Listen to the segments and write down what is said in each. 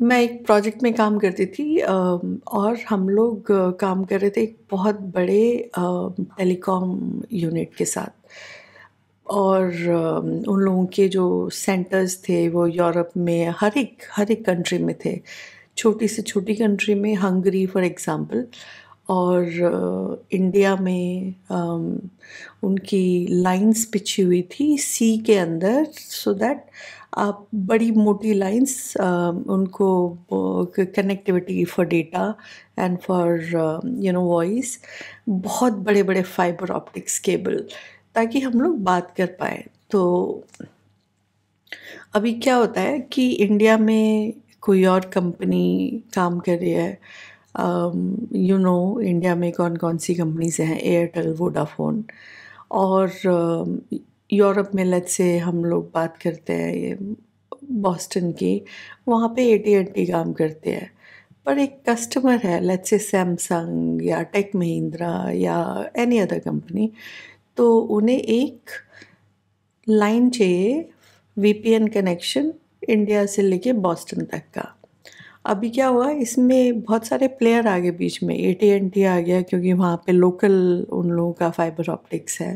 मैं एक प्रोजेक्ट में काम करती थी और हम लोग काम कर रहे थे एक बहुत बड़े टेलीकॉम यूनिट के साथ और उन लोगों के जो सेंटर्स थे वो यूरोप में हर एक हर एक कंट्री में थे छोटी से छोटी कंट्री में हंगरी फॉर एग्ज़ाम्पल और इंडिया में उनकी लाइंस पिछी हुई थी सी के अंदर सो so दैट आप बड़ी मोटी लाइंस um, उनको connectivity for data and for you know voice बहुत बड़े बड़े फाइबर ऑप्टिक्स केबल ताकि हम लोग बात कर पाए तो अभी क्या होता है कि इंडिया में कोई और कंपनी काम कर रही है you um, know you know, India में कौन कौन सी कंपनीज हैं एयरटेल वोडाफोन और uh, यूरोप में लत से हम लोग बात करते हैं ये बॉस्टन की वहाँ पे ए टी काम करते हैं पर एक कस्टमर है लेट से सैमसंग या टेक महिंद्रा या एनी अदर कंपनी तो उन्हें एक लाइन चाहिए वीपीएन कनेक्शन इंडिया से लेके बॉस्टन तक का अभी क्या हुआ इसमें बहुत सारे प्लेयर आ गए बीच में ए टी एन टी आ गया क्योंकि वहाँ पे लोकल उन लोगों का फाइबर ऑप्टिक्स है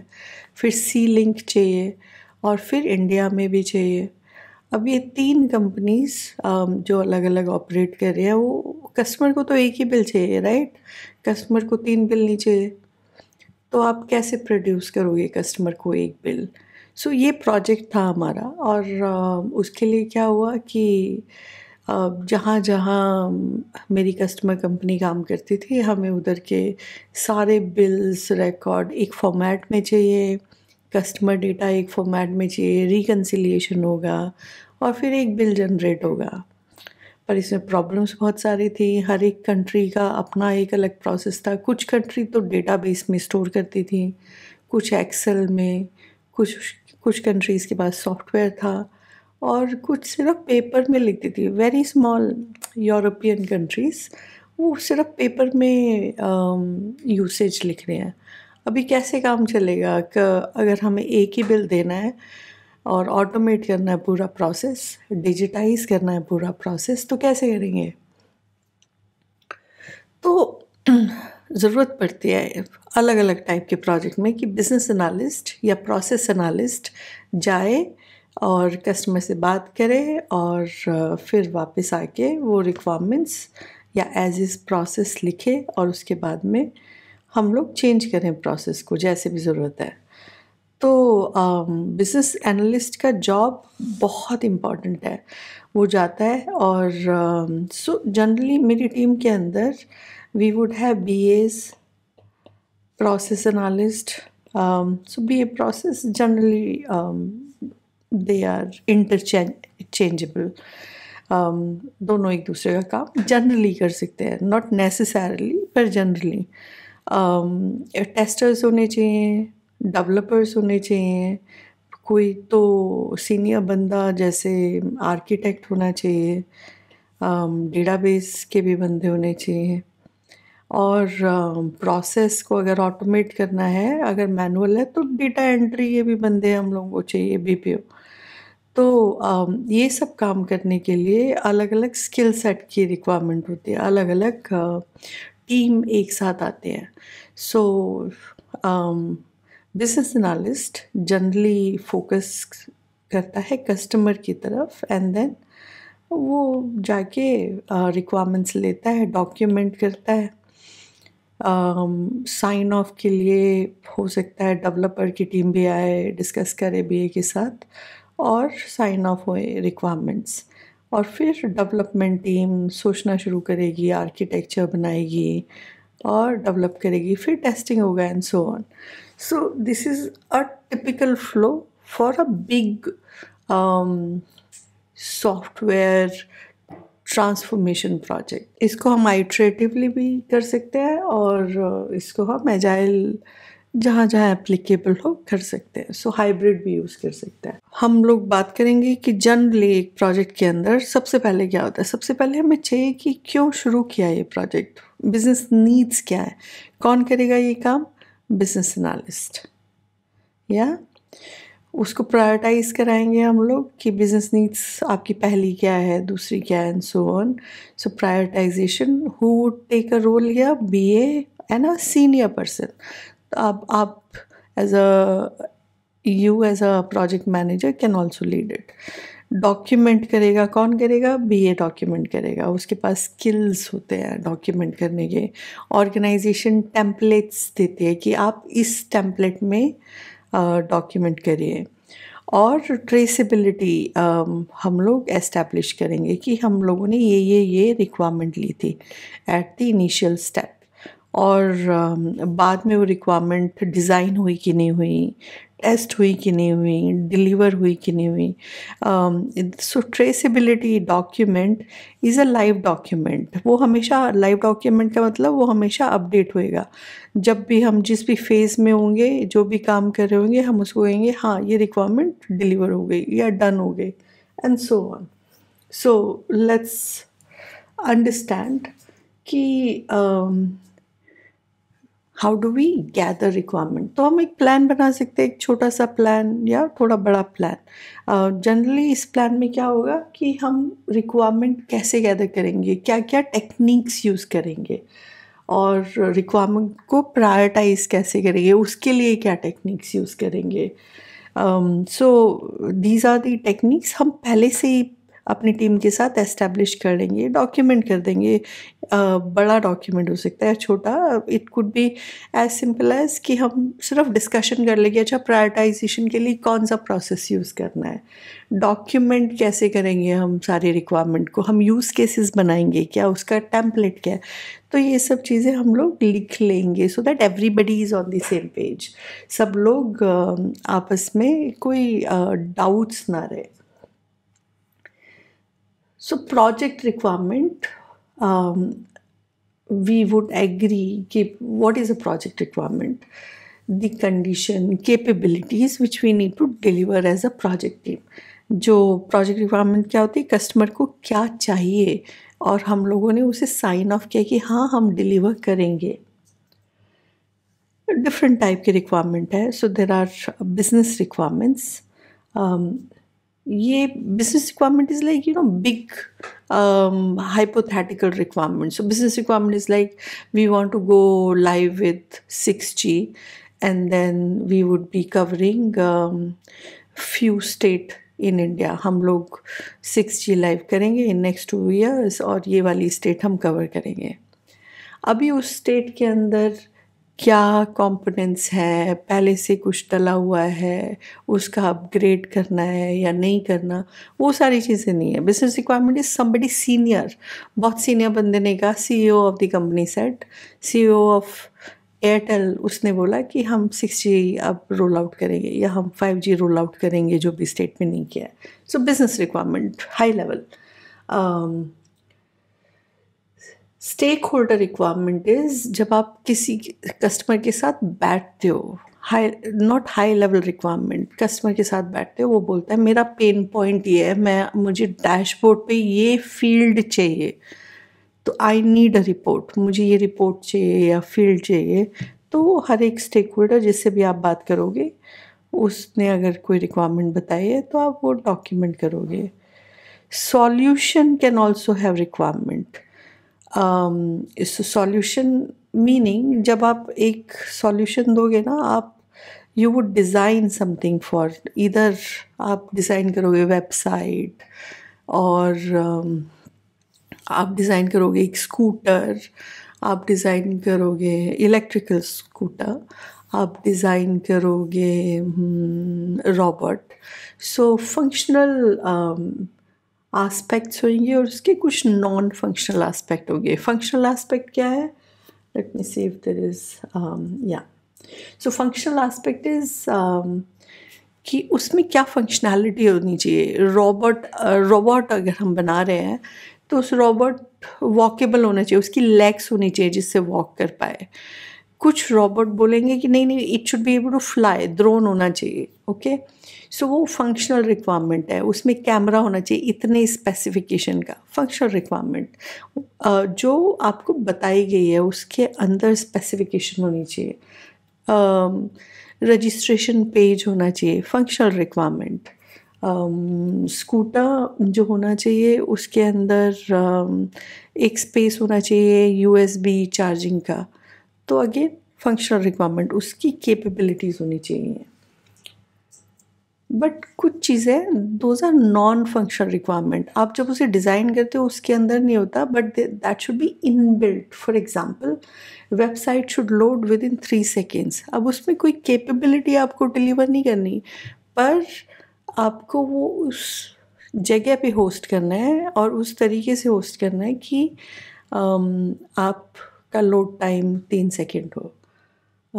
फिर सी लिंक चाहिए और फिर इंडिया में भी चाहिए अब ये तीन कंपनीज um, जो अलग अलग ऑपरेट कर रहे हैं वो कस्टमर को तो एक ही बिल चाहिए राइट कस्टमर को तीन बिल नहीं चाहिए तो आप कैसे प्रोड्यूस करोगे कस्टमर को एक बिल सो so, ये प्रोजेक्ट था हमारा और uh, उसके लिए क्या हुआ कि जहाँ जहाँ मेरी कस्टमर कंपनी काम करती थी हमें उधर के सारे बिल्स रिकॉर्ड एक फॉर्मेट में चाहिए कस्टमर डेटा एक फॉर्मेट में चाहिए रिकनसिलेशन होगा और फिर एक बिल जनरेट होगा पर इसमें प्रॉब्लम्स बहुत सारी थी हर एक कंट्री का अपना एक अलग प्रोसेस था कुछ कंट्री तो बेस में स्टोर करती थी कुछ एक्सेल में कुछ कुछ कंट्रीज़ के पास सॉफ्टवेयर था और कुछ सिर्फ पेपर में लिखती थी वेरी स्मॉल यूरोपियन कंट्रीज़ वो सिर्फ पेपर में यूसेज लिख रहे हैं अभी कैसे काम चलेगा कि अगर हमें एक ही बिल देना है और ऑटोमेट करना है पूरा प्रोसेस डिजिटाइज करना है पूरा प्रोसेस तो कैसे करेंगे तो ज़रूरत पड़ती है अलग अलग टाइप के प्रोजेक्ट में कि बिज़नेस एनालिस्ट या प्रोसेस एनालिस्ट जाए और कस्टमर से बात करें और फिर वापस आके वो रिक्वायरमेंट्स या एज इज़ प्रोसेस लिखे और उसके बाद में हम लोग चेंज करें प्रोसेस को जैसे भी ज़रूरत है तो बिज़नेस एनालिस्ट का जॉब बहुत इम्पॉर्टेंट है वो जाता है और सो uh, जनरली so मेरी टीम के अंदर we would have B as process analyst so B A process generally they are interchangeable दोनों एक दूसरे का काम जनरली कर सकते हैं नॉट नेसेसरली पर जनरली टेस्टर्स um, होने चाहिए डेवलपर्स होने चाहिए कोई तो सीनियर बंदा जैसे आर्किटेक्ट होना चाहिए डेटा um, बेस के भी बंदे होने चाहिए और प्रोसेस um, को अगर ऑटोमेट करना है अगर मैनुअल है तो डेटा एंट्री ये भी बंदे हम लोगों को चाहिए बीपीओ तो ये सब काम करने के लिए अलग-अलग स्किल सेट की रिक्वायरमेंट होती है, अलग-अलग टीम एक साथ आते हैं। So business analyst generally focus करता है कस्टमर की तरफ एंड देन वो जाके रिक्वायरमेंट्स रिक्वायरमेंट्स लेता है, डॉक्यूमेंट करता है। साइन साइन ऑफ के लिए हो सकता है डेवलपर की टीम भी आए, डिस्कस करे ए के साथ। और साइन ऑफ हुए रिक्वायरमेंट्स और फिर डेवलपमेंट टीम सोचना शुरू करेगी आर्किटेक्चर बनाएगी और डेवलप करेगी फिर टेस्टिंग होगा and so on so this is a typical flow for a big software transformation project इसको हम आइट्रेटिवली भी कर सकते हैं और इसको हम एजाइल जहाँ जहाँ एप्लीकेबल हो कर सकते हैं सो हाइब्रिड भी यूज़ कर सकते हैं हम लोग बात करेंगे कि जनरली एक प्रोजेक्ट के अंदर सबसे पहले क्या होता है सबसे पहले हमें चाहिए कि क्यों शुरू किया ये प्रोजेक्ट बिजनेस नीड्स क्या है कौन करेगा ये काम बिजनेस एनालिस्ट या उसको प्रायोरिटाइज कराएंगे हम लोग कि बिजनेस नीड्स आपकी पहली क्या है दूसरी क्या है and so on so prioritization who would take a role या B A and a senior person तो आप आप as a you as a project manager can also lead it document करेगा कौन करेगा बी ए डॉक्यूमेंट करेगा उसके पास skills होते हैं डॉक्यूमेंट करने के ऑर्गेनाइजेशन टेम्पलेट्स देती है कि आप इस टेम्पलेट में डॉक्यूमेंट करिए और ट्रेसिबिलिटी हम लोग एस्टेब्लिश करेंगे कि हम लोगों ने ये ये ये रिक्वायरमेंट ली थी एट द इनिशियल स्टेप और बाद में वो रिक्वायरमेंट डिज़ाइन हुई कि नहीं हुई टेस्ट हुई कि नहीं हुई डिलीवर हुई कि नहीं हुई so traceability document is a live document वो हमेशा लाइव डॉक्यूमेंट का मतलब वो हमेशा अपडेट होएगा जब भी हम जिस भी फेज़ में होंगे जो भी काम कर रहे होंगे हम उसको कहेंगे हाँ ये रिक्वायरमेंट डिलीवर हो गई या डन हो गई and so on so let's understand कि um, how do we gather requirement तो हम एक प्लान बना सकते हैं एक छोटा सा प्लान या थोड़ा बड़ा प्लान जनरली uh, इस प्लान में क्या होगा कि हम रिक्वायरमेंट कैसे गैदर करेंगे क्या क्या टेक्निक्स यूज़ करेंगे और रिक्वायरमेंट को प्रायोरिटाइज कैसे करेंगे उसके लिए क्या टेक्निक्स यूज़ करेंगे so these are the techniques हम पहले से ही अपनी टीम के साथ एस्टेब्लिश कर लेंगे डॉक्यूमेंट कर देंगे बड़ा डॉक्यूमेंट हो सकता है छोटा it could be as simple as कि हम सिर्फ डिस्कशन कर लेंगे अच्छा प्रायरटाइजेशन के लिए कौन सा प्रोसेस यूज़ करना है डॉक्यूमेंट कैसे करेंगे हम सारे रिक्वायरमेंट को हम यूज़ केसेस बनाएंगे क्या उसका टेम्पलेट क्या है तो ये सब चीज़ें हम लोग लिख लेंगे so that everybody is on the same page सब लोग आपस में कोई डाउट्स ना रहे So, project requirement, um, we would agree what is a project requirement, the condition, capabilities which we need to deliver as a project team. जो project requirement क्या होती है कस्टमर को क्या चाहिए और हम लोगों ने उसे साइन ऑफ किया कि हाँ हम डिलीवर करेंगे डिफरेंट टाइप के रिक्वायरमेंट है so there are business requirements ये business requirement is like you know big hypothetical requirement so business requirement is like we want to go live with six G and then we would be covering few state in India हम लोग six जी live करेंगे in next two years और ये वाली state हम cover करेंगे अभी उस स्टेट के अंदर क्या कंपोनेंट्स है पहले से कुछ तला हुआ है उसका अपग्रेड करना है या नहीं करना वो सारी चीज़ें नहीं है business requirement is somebody senior बहुत सीनियर बंदे ने कहा CEO of the company set CEO of Airtel उसने बोला कि हम सिक्स जी अब रोल आउट करेंगे या हम फाइव जी रोल आउट करेंगे जो भी स्टेट में नहीं किया है so business requirement high level stakeholder requirement is जब आप किसी कस्टमर के साथ बैठते हो high not high level requirement customer के साथ बैठते हो वो बोलता है मेरा पेन पॉइंट ये है मैं मुझे डैशबोर्ड पे ये फील्ड चाहिए तो आई नीड अ रिपोर्ट मुझे ये रिपोर्ट चाहिए या फील्ड चाहिए तो हर एक स्टेक होल्डर जिससे भी आप बात करोगे उसने अगर कोई रिक्वायरमेंट बताई है तो आप वो डॉक्यूमेंट करोगे solution can also have requirement Um, solution meaning जब आप एक सॉल्यूशन दोगे ना आप you would design something for इधर आप डिज़ाइन करोगे वेबसाइट और um, आप डिज़ाइन करोगे एक स्कूटर आप डिज़ाइन करोगे इलेक्ट्रिकल स्कूटर आप डिज़ाइन करोगे रॉबर्ट सो फंक्शनल आस्पेक्ट्स होंगे और उसके कुछ नॉन फंक्शनल आस्पेक्ट होंगे फंक्शनल आस्पेक्ट क्या है let me see if there is या सो फंक्शनल आस्पेक्ट इज कि उसमें क्या फंक्शनैलिटी होनी चाहिए रोबोट रोबोट uh, अगर हम बना रहे हैं तो उस रोबोट वॉकेबल होना चाहिए उसकी लेग्स होनी चाहिए जिससे वॉक कर पाए कुछ रोबोट बोलेंगे कि नहीं नहीं it should be able to fly drone होना चाहिए ओके सो वो फंक्शनल रिक्वायरमेंट है उसमें कैमरा होना चाहिए इतने स्पेसिफिकेशन का फंक्शनल रिक्वायरमेंट जो आपको बताई गई है उसके अंदर स्पेसिफिकेशन होनी चाहिए रजिस्ट्रेशन पेज होना चाहिए फंक्शनल रिक्वायरमेंट स्कूटर जो होना चाहिए उसके अंदर एक स्पेस होना चाहिए यूएसबी चार्जिंग का तो अगेन फंक्शनल रिक्वायरमेंट उसकी कैपेबिलिटीज़ होनी चाहिए बट कुछ चीज़ें those are non functional requirement आप जब उसे डिज़ाइन करते हो उसके अंदर नहीं होता but that should be in for example website should load within three seconds अब उसमें कोई कैपेबिलिटी आपको डिलीवर नहीं करनी पर आपको वो उस जगह पे होस्ट करना है और उस तरीके से होस्ट करना है कि आप का लोड टाइम तीन सेकेंड हो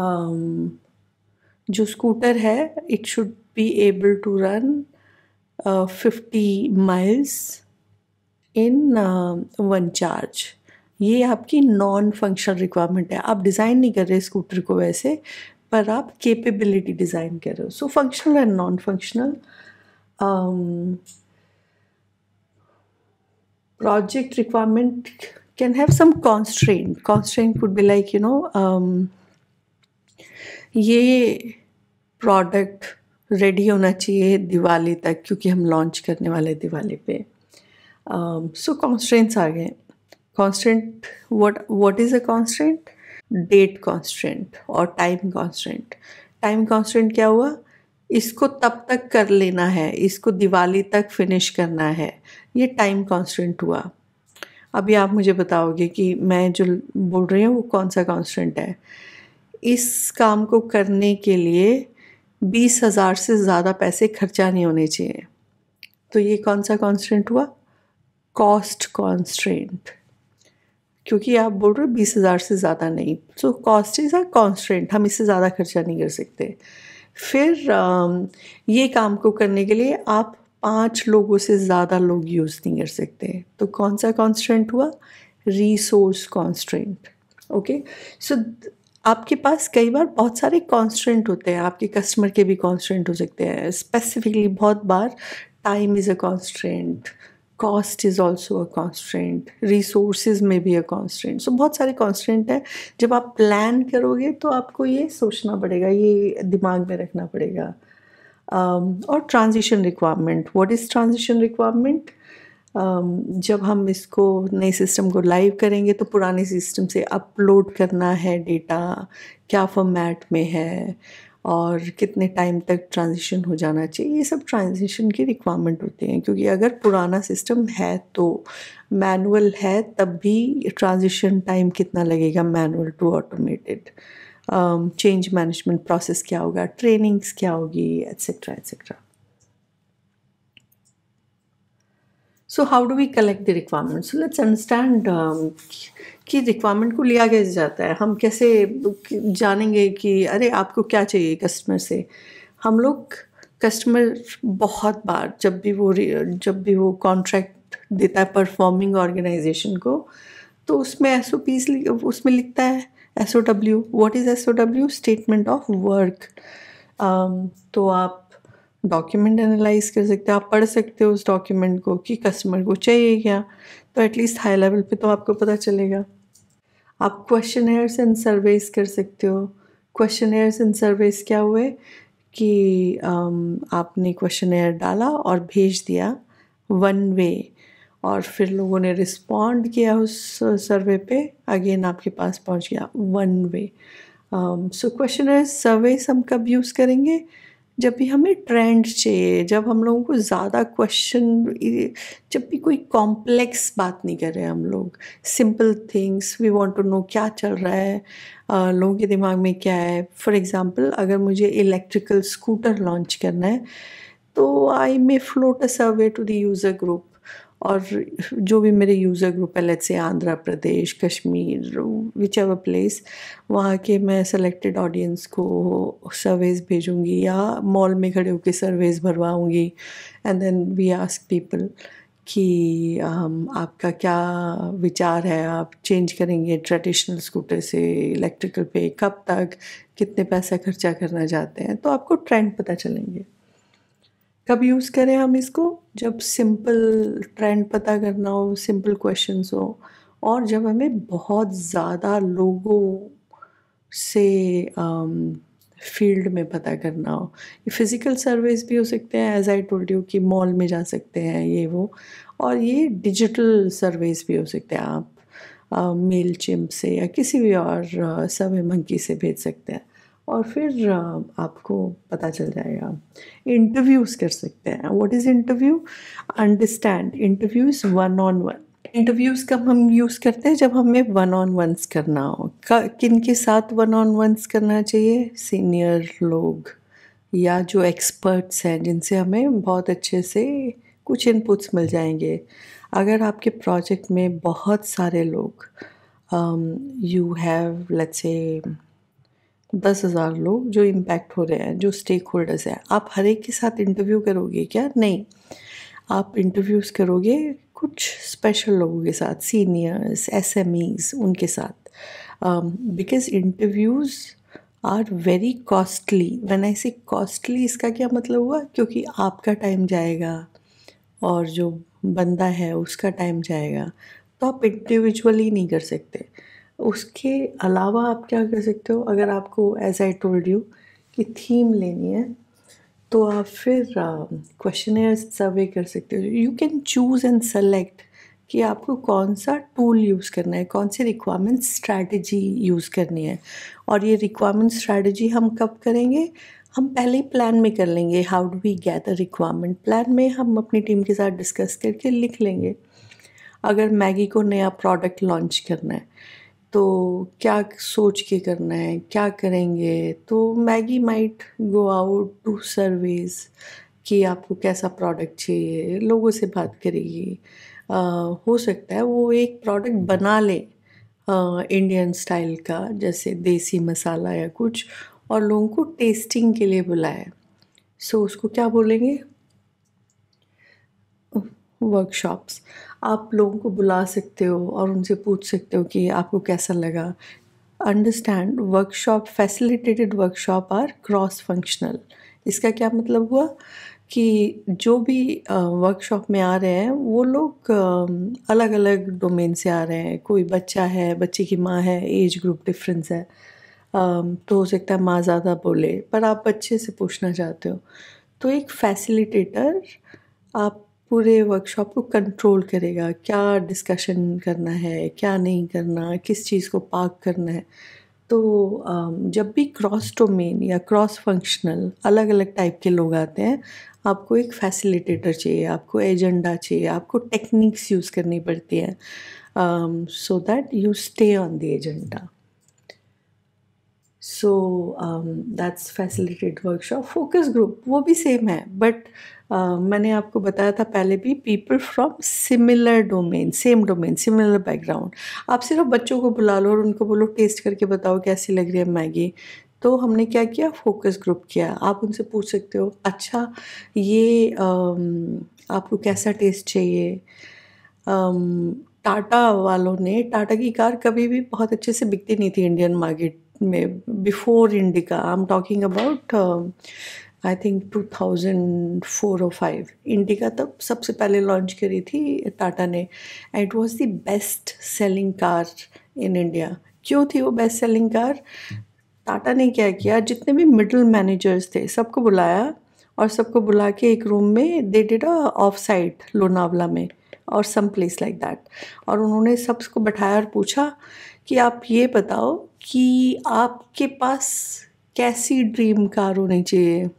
um, जो स्कूटर है it should be able to run fifty miles in one charge ये आपकी नॉन फंक्शनल रिक्वायरमेंट है आप डिज़ाइन नहीं कर रहे स्कूटर को वैसे पर आप केपेबिलिटी डिज़ाइन कर रहे हो so functional and non functional project requirement can have some constraint. Constraint could be like, you know, um, ये प्रोडक्ट रेडी होना चाहिए दिवाली तक क्योंकि हम लॉन्च करने वाले दिवाली पे सो um, कॉन्स्टेंट्स आ गए constant what what is a constant date constant और टाइम कॉन्स्टेंट टाइम कॉन्स्टेंट क्या हुआ इसको तब तक कर लेना है इसको दिवाली तक फिनिश करना है ये टाइम कॉन्स्टेंट हुआ अभी आप मुझे बताओगे कि मैं जो बोल रही हूँ वो कौन सा कांस्टेंट है इस काम को करने के लिए बीस हज़ार से ज़्यादा पैसे खर्चा नहीं होने चाहिए तो ये कौन सा कांस्टेंट हुआ कॉस्ट कॉन्सटेंट क्योंकि आप बोल रहे हो बीस हज़ार से ज़्यादा नहीं so cost is a constant हम इससे ज़्यादा खर्चा नहीं कर सकते फिर ये काम को करने के लिए आप पाँच लोगों से ज़्यादा लोग यूज़ नहीं कर सकते तो कौन सा कॉन्स्टेंट हुआ रिसोर्स कॉन्स्टेंट ओके सो आपके पास कई बार बहुत सारे कॉन्स्टेंट होते हैं आपके कस्टमर के भी कॉन्स्टेंट हो सकते हैं स्पेसिफिकली बहुत बार time is a constant cost is also a constant resource में भी अ कॉन्स्टेंट सो बहुत सारे कॉन्स्टेंट हैं जब आप प्लान करोगे तो आपको ये सोचना पड़ेगा ये दिमाग में रखना पड़ेगा um, और transition requirement what is transition requirement जब हम इसको नए सिस्टम को लाइव करेंगे तो पुराने सिस्टम से अपलोड करना है डेटा क्या फॉर्मेट में है और कितने टाइम तक ट्रांजिशन हो जाना चाहिए ये सब ट्रांजिशन की रिक्वायरमेंट होते हैं क्योंकि अगर पुराना सिस्टम है तो मैनुअल है तब भी ट्रांजिशन टाइम कितना लगेगा manual to automated change management process क्या होगा ट्रेनिंग्स क्या होगी etcetera etcetera so how do we collect the requirement so let's understand कि रिक्वायरमेंट को लिया कैसे जाता है हम कैसे जानेंगे कि अरे आपको क्या चाहिए कस्टमर से हम लोग कस्टमर बहुत बार जब भी वो जब भी वो कॉन्ट्रैक्ट देता है परफॉर्मिंग ऑर्गेनाइजेशन को तो उसमें एस ओ पीस उसमें लिखता है S O W what is S O W statement of work तो आप डॉक्यूमेंट एनालाइज कर सकते हो आप पढ़ सकते हो उस डॉक्यूमेंट को कि कस्टमर को चाहिए क्या तो एटलीस्ट हाई लेवल पे तो आपको पता चलेगा आप क्वेश्चन एयर्स एंड सर्वेस कर सकते हो क्वेश्चन एयर्स एंड सर्वेस क्या हुए कि um, आपने क्वेश्चन एयर डाला और भेज दिया वन वे और फिर लोगों ने रिस्पॉन्ड किया उस सर्वे पे अगेन आपके पास पहुंच गया वन वे सो क्वेश्चन है सर्वेस हम कब यूज़ करेंगे जब भी हमें ट्रेंड चाहिए जब हम लोगों को ज़्यादा क्वेश्चन जब भी कोई कॉम्प्लेक्स बात नहीं कर रहे हम लोग simple things we want to know क्या चल रहा है लोगों के दिमाग में क्या है फॉर एग्जांपल अगर मुझे इलेक्ट्रिकल स्कूटर लॉन्च करना है तो I may float a survey to the user group और जो भी मेरे यूज़र ग्रुप है let's say Andhra Pradesh Kashmir whichever place वहाँ के मैं सेलेक्टेड ऑडियंस को सर्वेज भेजूँगी या मॉल में खड़े होकर सर्वेज भरवाऊँगी and then we ask people कि um, आपका क्या विचार है आप चेंज करेंगे ट्रेडिशनल स्कूटर से इलेक्ट्रिकल पे कब तक कितने पैसा खर्चा करना चाहते हैं तो आपको ट्रेंड पता चलेंगे कब यूज़ करें हम इसको जब सिंपल ट्रेंड पता करना हो सिंपल क्वेश्चंस हो और जब हमें बहुत ज़्यादा लोगों से फील्ड um, में पता करना हो ये फिज़िकल सर्वेस भी हो सकते हैं एज आई टोल्ड यू कि मॉल में जा सकते हैं ये वो और ये डिजिटल सर्वेस भी हो सकते हैं आप मेल uh, चिम्प से या किसी भी और सर्वे uh, मंकी से भेज सकते हैं और फिर आपको पता चल जाएगा इंटरव्यूज़ कर सकते हैं what is interview understand interview is one on one interviews कब हम यूज़ करते हैं जब हमें वन ऑन वंस करना हो किन के साथ वन ऑन वंस करना चाहिए सीनियर लोग या जो एक्सपर्ट्स हैं जिनसे हमें बहुत अच्छे से कुछ इनपुट्स मिल जाएंगे अगर आपके प्रोजेक्ट में बहुत सारे लोग यू हैव लेट्स से दस हज़ार लोग जो इम्पैक्ट हो रहे हैं जो स्टेक होल्डर्स हैं आप हर एक के साथ इंटरव्यू करोगे क्या नहीं आप इंटरव्यूज़ करोगे कुछ स्पेशल लोगों के साथ सीनियर्स एस उनके साथ because interviews are very costly one I say costly इसका क्या मतलब हुआ क्योंकि आपका टाइम जाएगा और जो बंदा है उसका टाइम जाएगा तो आप इंडिविजुअली नहीं कर सकते उसके अलावा आप क्या कर सकते हो अगर आपको एज आई टोल्ड यू कि थीम लेनी है तो आप फिर क्वेश्चन um, सर्वे कर सकते हो you can choose and select कि आपको कौन सा टूल यूज़ करना है कौन सी रिक्वायरमेंट स्ट्रैटेजी यूज़ करनी है और ये रिक्वायरमेंट स्ट्रैटेजी हम कब करेंगे हम पहले ही प्लान में कर लेंगे how do we gather requirement plan में हम अपनी टीम के साथ डिस्कस करके लिख लेंगे अगर मैगी को नया प्रोडक्ट लॉन्च करना है तो क्या सोच के करना है क्या करेंगे तो Maggi might go out to service कि आपको कैसा प्रोडक्ट चाहिए लोगों से बात करेगी हो सकता है वो एक प्रोडक्ट बना ले इंडियन स्टाइल का जैसे देसी मसाला या कुछ और लोगों को टेस्टिंग के लिए बुलाए सो so, उसको क्या बोलेंगे वर्कशॉप्स आप लोगों को बुला सकते हो और उनसे पूछ सकते हो कि आपको कैसा लगा understand workshop facilitated workshop are cross functional इसका क्या मतलब हुआ कि जो भी वर्कशॉप में आ रहे हैं वो लोग अलग अलग डोमेन से आ रहे हैं कोई बच्चा है बच्चे की माँ है एज ग्रुप डिफरेंस है तो हो सकता है माँ ज़्यादा बोले पर आप बच्चे से पूछना चाहते हो तो एक फैसिलिटेटर आप पूरे वर्कशॉप को कंट्रोल करेगा क्या डिस्कशन करना है क्या नहीं करना किस चीज़ को पार्क करना है तो जब भी क्रॉस डोमेन या क्रॉस फंक्शनल अलग अलग टाइप के लोग आते हैं आपको एक फैसिलिटेटर चाहिए आपको एजेंडा चाहिए आपको टेक्निक्स यूज़ करनी पड़ती है so that you stay on the agenda so that's facilitated workshop focus group वो भी सेम है बट uh, मैंने आपको बताया था पहले भी people from similar domain same domain similar background आप सिर्फ बच्चों को बुला लो और उनको बोलो टेस्ट करके बताओ कैसी लग रही है मैगी तो हमने क्या किया फोकस ग्रुप किया आप उनसे पूछ सकते हो अच्छा ये um, आपको कैसा टेस्ट चाहिए um, टाटा वालों ने टाटा की कार कभी भी बहुत अच्छे से बिकती नहीं थी Indian market before Indica. I'm talking about I think 2004 और फाइव इंडिका तब सबसे पहले लॉन्च करी थी टाटा ने it was the best selling car in India क्यों थी वो बेस्ट सेलिंग कार टाटा ने क्या किया जितने भी मिडिल मैनेजर्स थे सबको बुलाया और सबको बुला के एक रूम में they did a offsite Lonavala में और सम प्लेस लाइक दैट और उन्होंने सबको बैठाया और पूछा कि आप ये बताओ कि आपके पास कैसी ड्रीम कार होनी चाहिए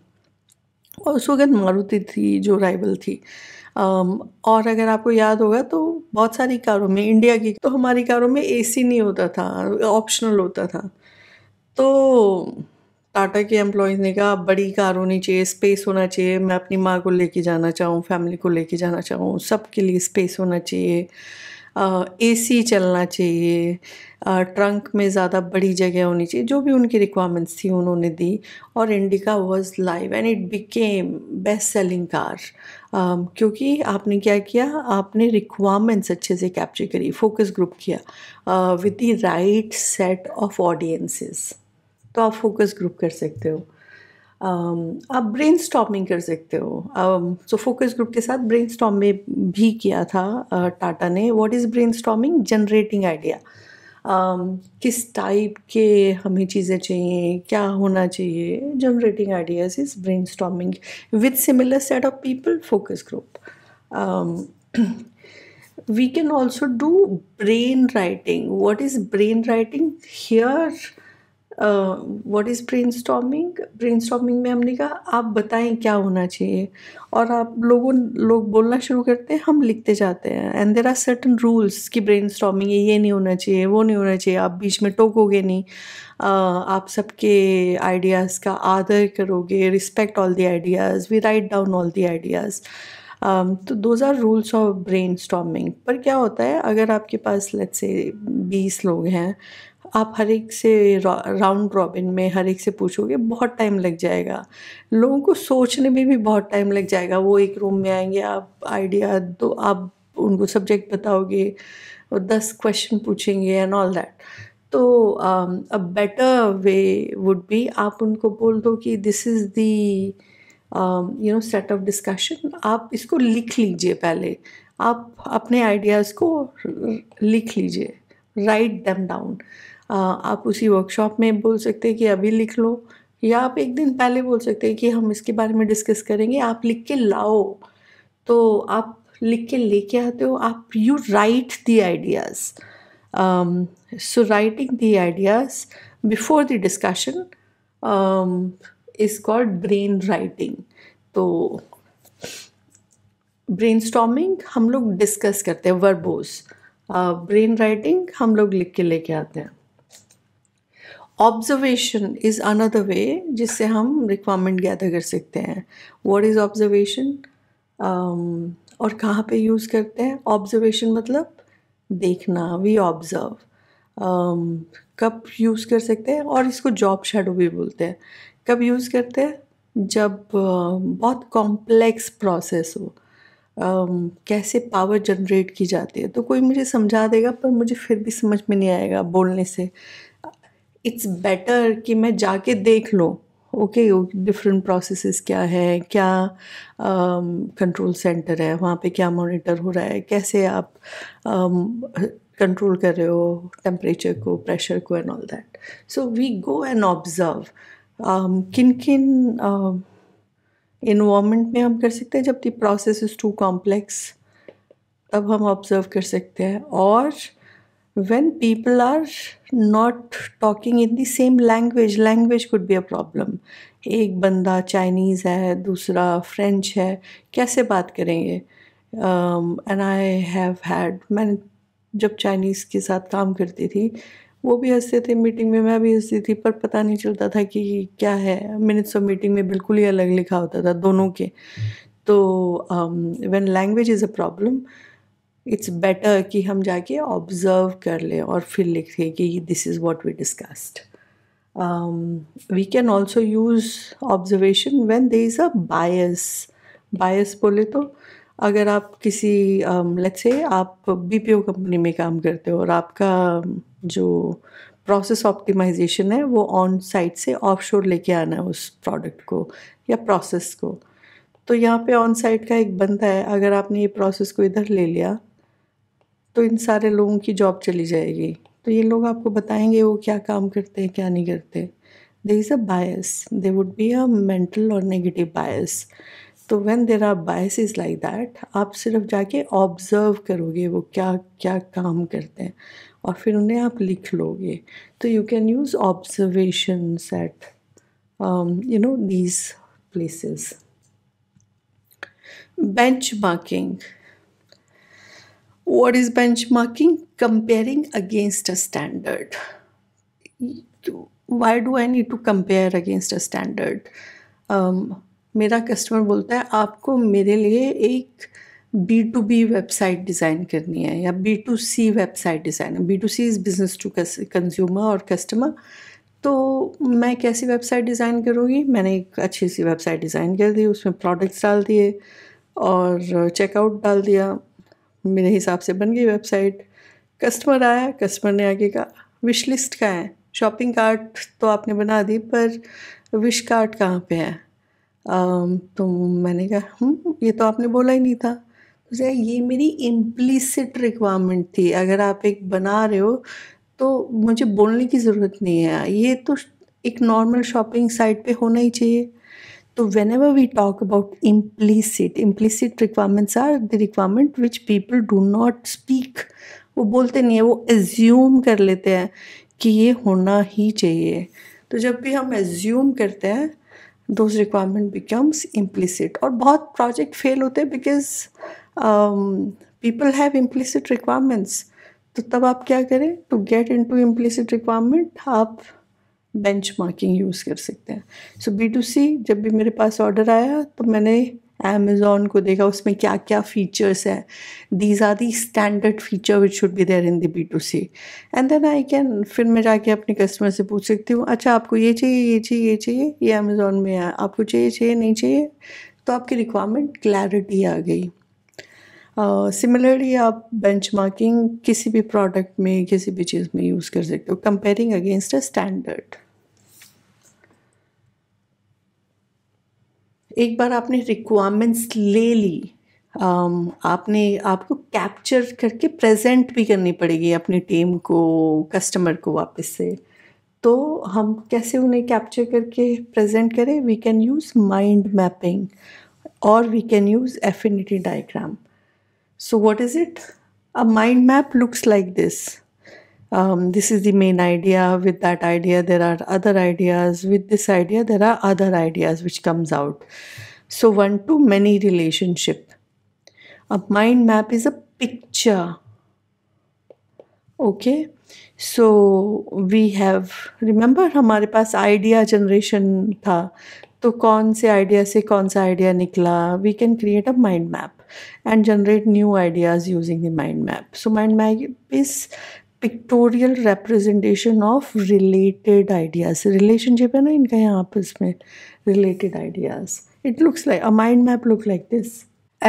और उस वक्त मारुति थी जो राइवल थी और अगर आपको याद होगा तो बहुत सारी कारों में इंडिया की तो हमारी कारों में एसी नहीं होता था ऑप्शनल होता था तो टाटा के एम्प्लॉयज़ ने कहा बड़ी कार होनी चाहिए स्पेस होना चाहिए मैं अपनी माँ को लेके जाना चाहूँ फैमिली को लेके जाना चाहूँ सबके लिए स्पेस होना चाहिए एसी चलना चाहिए ट्रंक में ज़्यादा बड़ी जगह होनी चाहिए जो भी उनकी रिक्वायरमेंट्स थी उन्होंने दी और Indica was live and it became best selling car क्योंकि आपने क्या किया आपने रिक्वायरमेंट्स अच्छे से कैप्चर करी फोकस ग्रुप किया with the right set of audiences तो आप फोकस ग्रुप कर सकते हो Um, आप ब्रेन स्टॉमिंग कर सकते हो सो फोकस ग्रुप के साथ ब्रेन स्टॉम में भी किया था टाटा uh, ने what is brainstorming generating idea किस टाइप के हमें चीज़ें चाहिए क्या होना चाहिए generating ideas is brainstorming with similar set of people focus group we can also do brainwriting what is brainwriting here what is brainstorming brainstorming में हमने कहा आप बताएं क्या होना चाहिए और आप लोगों लोग बोलना शुरू करते हैं हम लिखते जाते हैं and there are certain rules कि ब्रेन स्टॉमिंग ये नहीं होना चाहिए वो नहीं होना चाहिए आप बीच में टोकोगे नहीं uh, आप सबके आइडियाज़ का आदर करोगे respect all the ideas we write down all the ideas तो those are rules of brainstorming पर क्या होता है अगर आपके पास लेट से बीस लोग हैं आप हर एक से राउंड रॉबिन में हर एक से पूछोगे बहुत टाइम लग जाएगा लोगों को सोचने में भी बहुत टाइम लग जाएगा वो एक रूम में आएंगे आप आइडिया तो आप उनको सब्जेक्ट बताओगे और दस क्वेश्चन पूछेंगे एंड ऑल दैट तो a better way would be आप उनको बोल दो कि this is the you know set of discussion आप इसको लिख लीजिए पहले आप अपने आइडियाज़ को लिख लीजिए राइट देम डाउन आप उसी वर्कशॉप में बोल सकते हैं कि अभी लिख लो या आप एक दिन पहले बोल सकते हैं कि हम इसके बारे में डिस्कस करेंगे आप लिख के लाओ तो आप लिख के लेके आते हो आप you write the ideas so writing the ideas before the discussion is called brainwriting तो ब्रेन स्टॉमिंग हम लोग डिस्कस करते हैं वर्बोस ब्रेन राइटिंग हम लोग लिख के लेके आते हैं ऑब्जर्वेशन इज़ अनदर वे जिससे हम रिक्वायरमेंट गैदर कर सकते हैं वॉट इज़ ऑब्जर्वेशन और कहाँ पे यूज़ करते हैं ऑब्जर्वेशन मतलब देखना वी ऑब्ज़र्व um, कब यूज़ कर सकते हैं और इसको जॉब शेडो भी बोलते हैं कब यूज़ करते हैं जब uh, बहुत कॉम्प्लेक्स प्रोसेस हो Um, कैसे पावर जनरेट की जाती है तो कोई मुझे समझा देगा पर मुझे फिर भी समझ में नहीं आएगा बोलने से इट्स बेटर कि मैं जाके देख लूँ ओके डिफरेंट प्रोसेसेस क्या है क्या कंट्रोल um, सेंटर है वहाँ पे क्या मॉनिटर हो रहा है कैसे आप कंट्रोल um, कर रहे हो टेम्परेचर को प्रेशर को and all that so we go and observe किन किन इन्वामेंट um, में हम कर सकते हैं जब the process is too complex तब हम ऑब्ज़र्व कर सकते हैं और when people are not talking in the same language language could be a problem एक बंदा चाइनीज़ है दूसरा फ्रेंच है कैसे बात करेंगे एंड आई हैव हैड मैंने जब चाइनीज़ के साथ काम करती थी वो भी हंसते थे मीटिंग में मैं भी हंसती थी पर पता नहीं चलता था कि क्या है मिनट्स ऑफ मीटिंग में बिल्कुल ही अलग लिखा होता था दोनों के तो when language is a problem it's better कि हम जाके ऑब्ज़र्व कर लें और फिर लिखें कि this is what we discussed we can also use observation when they is a bias bias बोले तो अगर आप किसी लेट्स um, से आप ओ कंपनी में काम करते हो और आपका um, जो प्रोसेस ऑप्टिमाइजेशन है वो ऑन साइट से ऑफ शोर लेके आना है उस प्रोडक्ट को या प्रोसेस को तो यहाँ पे ऑन साइट का एक बंदा है अगर आपने ये प्रोसेस को इधर ले लिया तो इन सारे लोगों की जॉब चली जाएगी तो ये लोग आपको बताएंगे वो क्या काम करते हैं क्या नहीं करते they is a bias they would be a mental और नेगेटिव बायस तो there are bias is like that आप सिर्फ जाके ऑब्ज़र्व करोगे वो क्या क्या काम करते हैं और फिर उन्हें आप लिख लोगे तो you can use observation set you know these places benchmarking what is benchmarking comparing against a standard why do i need to compare against a standard um, मेरा कस्टमर बोलता है आपको मेरे लिए एक B to B website design करनी है या B to C website design B to C is business to consumer और कस्टमर तो मैं कैसी वेबसाइट डिज़ाइन करूँगी मैंने एक अच्छी सी वेबसाइट डिज़ाइन कर दी उसमें प्रोडक्ट्स डाल दिए और चेकआउट डाल दिया मेरे हिसाब से बन गई वेबसाइट कस्टमर आया कस्टमर ने आगे कहा विश लिस्ट का है शॉपिंग कार्ट तो आपने बना दी पर विश कार्ट कहाँ पे है आ, तो मैंने कहा हम्म, ये तो आपने बोला ही नहीं था तो ये मेरी इम्प्लीसिट रिक्वायरमेंट थी अगर आप एक बना रहे हो तो मुझे बोलने की ज़रूरत नहीं है ये तो एक नॉर्मल शॉपिंग साइट पे होना ही चाहिए तो whenever we talk about implicit implicit requirements are the requirement which people do not speak वो बोलते नहीं है वो एज्यूम कर लेते हैं कि ये होना ही चाहिए तो जब भी हम एज्यूम करते हैं दोज रिक्वायरमेंट बिकम्स इम्प्लीसिट और बहुत प्रोजेक्ट फेल होते हैं because people have implicit requirements तो तब आप क्या करें to get into implicit requirement आप बेंच मार्किंग यूज़ कर सकते हैं सो बी टू सी जब भी मेरे पास ऑर्डर आया तो मैंने अमेज़ोन को देखा उसमें क्या क्या फ़ीचर्स हैं these are the standard feature which should be there in the B to C and then I can फिर मैं जाके अपने कस्टमर से पूछ सकती हूँ अच्छा आपको ये चाहिए ये चाहिए ये चाहिए ये अमेज़ोन में है आपको चाहिए चाहिए नहीं चाहिए तो आपकी रिक्वायरमेंट क्लैरिटी आ गई सिमिलरली uh, आप मार्किंग किसी भी प्रोडक्ट में किसी भी चीज़ में यूज़ कर सकते हो कंपेयरिंग अगेंस्ट अ स्टैंडर्ड एक बार आपने रिक्वायरमेंट्स ले ली um, आपने आपको कैप्चर करके प्रेजेंट भी करनी पड़ेगी अपनी टीम को कस्टमर को वापस से तो हम कैसे उन्हें कैप्चर करके प्रेजेंट करें we can use mind mapping और we can use affinity diagram so what is it a mind map looks like this um, this is the main idea with that idea there are other ideas with this idea there are other ideas which comes out so one to many relationship a mind map is a picture okay so we have remember हमारे पास idea generation था तो कौन से idea से कौन सा idea निकला We can create a mind map and generate new ideas using the mind map. So mind map is pictorial representation of related ideas relationship है ना इनका यहाँ आपस में related ideas it looks like a mind map look like this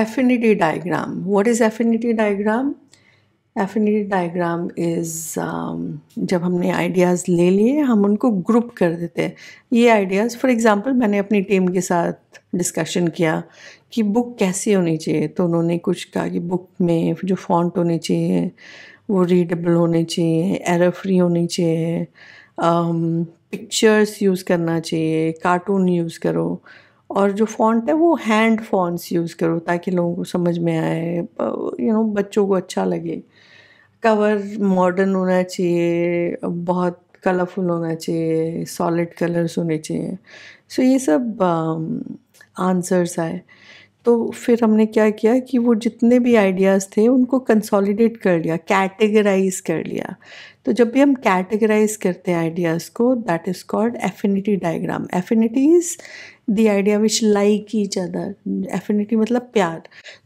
affinity diagram what is affinity diagram affinity diagram is जब हमने ideas ले लिए हम उनको ग्रुप कर देते हैं ये आइडियाज़ फॉर एग्ज़ाम्पल मैंने अपनी टीम के साथ डिस्कशन किया कि बुक कैसी होनी चाहिए तो उन्होंने कुछ कहा कि बुक में जो फॉन्ट होने चाहिए वो रीडेबल होने चाहिए एरर फ्री होने चाहिए पिक्चर्स um, यूज़ करना चाहिए कार्टून यूज़ करो और जो फॉन्ट है वो हैंड फॉन्ट्स यूज़ करो ताकि लोगों को समझ में आए यू नो बच्चों को अच्छा लगे कवर मॉडर्न होना चाहिए बहुत कलरफुल होना चाहिए सॉलिड कलर्स होने चाहिए सो so, ये सब आंसर्स um, आए तो फिर हमने क्या किया कि वो जितने भी आइडियाज़ थे उनको कंसोलिडेट कर लिया कैटेगराइज कर लिया तो जब भी हम कैटेगराइज करते हैं आइडियाज़ को that is called affinity diagram affinity is the idea which like each other affinity मतलब प्यार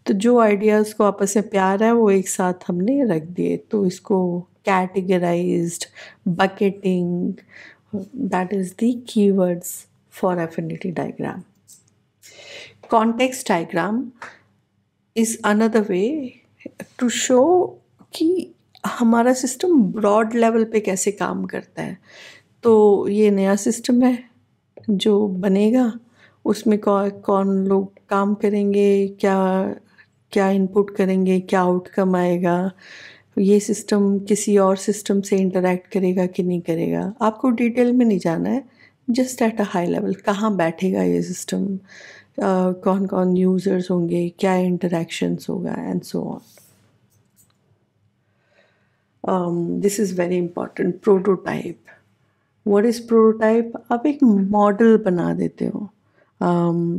तो जो आइडियाज़ को आपस में प्यार है वो एक साथ हमने रख दिए तो इसको categorize bucketing that is the keywords for affinity diagram context diagram is another way to show कि हमारा सिस्टम ब्रॉड लेवल पे कैसे काम करता है तो ये नया सिस्टम है जो बनेगा उसमें कौन कौन लोग काम करेंगे क्या क्या इनपुट करेंगे क्या आउटकम आएगा ये सिस्टम किसी और सिस्टम से इंटरेक्ट करेगा कि नहीं करेगा आपको डिटेल में नहीं जाना है just at a high level कहाँ बैठेगा ये सिस्टम कौन कौन यूज़र्स होंगे क्या इंटरेक्शंस होगा and so on this is very important prototype what is prototype आप एक मॉडल बना देते हो um,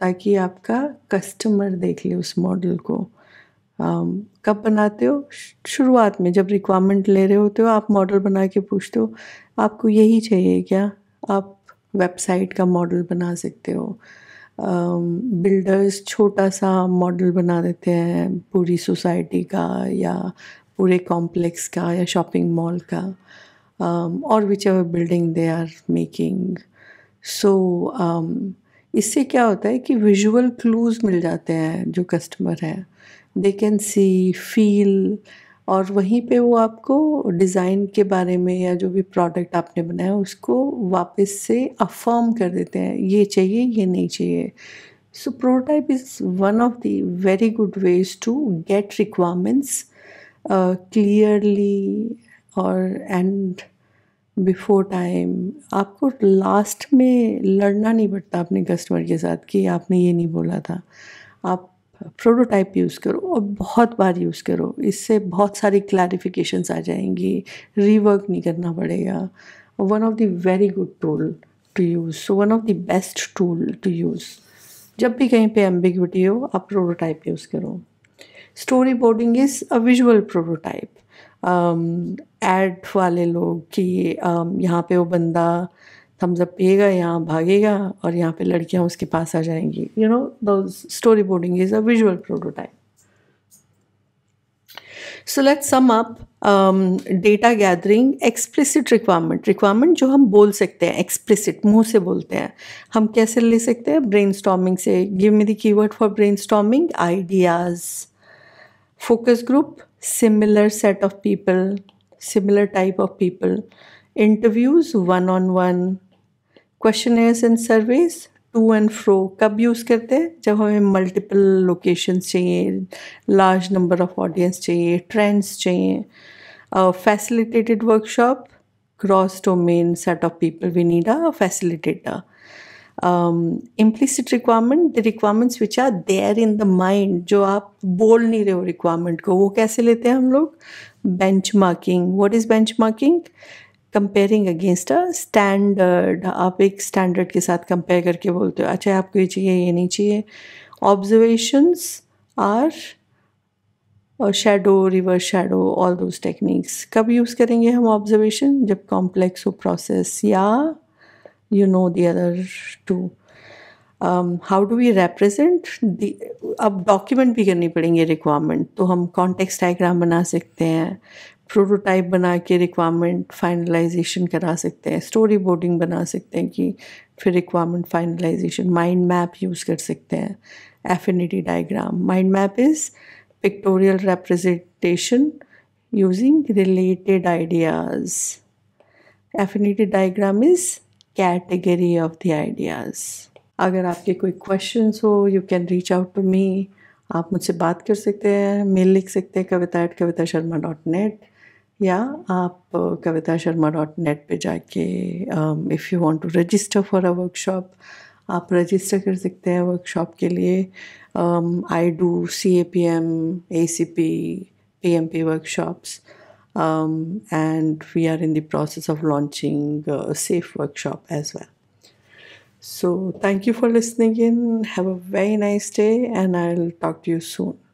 ताकि आपका कस्टमर देख ले उस मॉडल को um, कब बनाते हो शुरुआत में जब रिक्वायरमेंट ले रहे होते हो आप मॉडल बना के पूछते हो आपको यही चाहिए क्या आप वेबसाइट का मॉडल बना सकते हो बिल्डर्स छोटा सा मॉडल बना देते हैं पूरी सोसाइटी का या पूरे कॉम्प्लेक्स का या शॉपिंग मॉल का और whichever building they are making so इससे क्या होता है कि विजुअल क्लूज़ मिल जाते हैं जो कस्टमर है दे कैन सी फील और वहीं पे वो आपको डिज़ाइन के बारे में या जो भी प्रोडक्ट आपने बनाया उसको वापस से अफर्म कर देते हैं ये चाहिए ये नहीं चाहिए so prototype is one of the very good ways to get requirements clearly और एंड बिफोर टाइम आपको लास्ट में लड़ना नहीं पड़ता अपने कस्टमर के साथ कि आपने ये नहीं बोला था आप प्रोटोटाइप यूज़ करो और बहुत बार यूज़ करो इससे बहुत सारी क्लैरिफिकेशंस आ जाएंगी रीवर्क नहीं करना पड़ेगा one of the very good tool to use so one of the best tool to use जब भी कहीं पे एम्बिग्विटी हो आप प्रोटोटाइप यूज़ करो storyboarding is a visual prototype ad वाले लोग कि um, यहाँ पे वो बंदा थम्स अप पिएगा यहाँ भागेगा और यहाँ पे लड़कियाँ उसके पास आ जाएंगी you know the storyboarding is a visual prototype so let sum up data gathering explicit requirement requirement जो हम बोल सकते हैं एक्सप्लिसिट मुंह से बोलते हैं हम कैसे ले सकते हैं ब्रेन स्टॉमिंग से give me the word for brainstorming ideas focus group similar set of people similar type of people interviews one on one questionnaires and service to and fro कब यूज़ करते हैं जब हमें multiple locations चाहिए large number of audience चाहिए trends चाहिए facilitated workshop cross domain set of people we need a facilitator um, implicit requirement the requirements which are there in the जो आप बोल नहीं रहे हो रिक्वायरमेंट को वो कैसे लेते हैं हम लोग benchmarking what is benchmarking comparing against a standard आप एक स्टैंडर्ड के साथ कंपेयर करके बोलते हो अच्छा आपको ये चाहिए ये नहीं चाहिए ऑब्जर्वेशंस आर और shadow reverse shadow all those techniques कब यूज़ करेंगे हम ऑब्जर्वेशन जब कॉम्प्लेक्स हो प्रोसेस या you know the other two how do we represent अब डॉक्यूमेंट भी करनी पड़ेंगे रिक्वायरमेंट तो हम कॉन्टेक्स डाइग्राम बना सकते हैं प्रोटोटाइप बना के रिक्वायरमेंट फाइनलाइजेशन करा सकते हैं स्टोरी बोर्डिंग बना सकते हैं कि फिर requirement finalization mind map use कर सकते हैं affinity diagram mind map is pictorial representation using related ideas affinity diagram is category of the ideas अगर आपके कोई क्वेश्चन हो you can reach out to me आप मुझसे बात कर सकते हैं मेल लिख सकते हैं Kavita at Kavita Sharma dot net या आप कविता शर्मा डॉट नेट पर जाके if you want to register for a workshop आप रजिस्टर कर सकते हैं वर्कशॉप के लिए I do C A P M A C P P M P workshops and we are in the process of launching SAFe workshop as well thank you for listening in have a very nice day and I will talk to you soon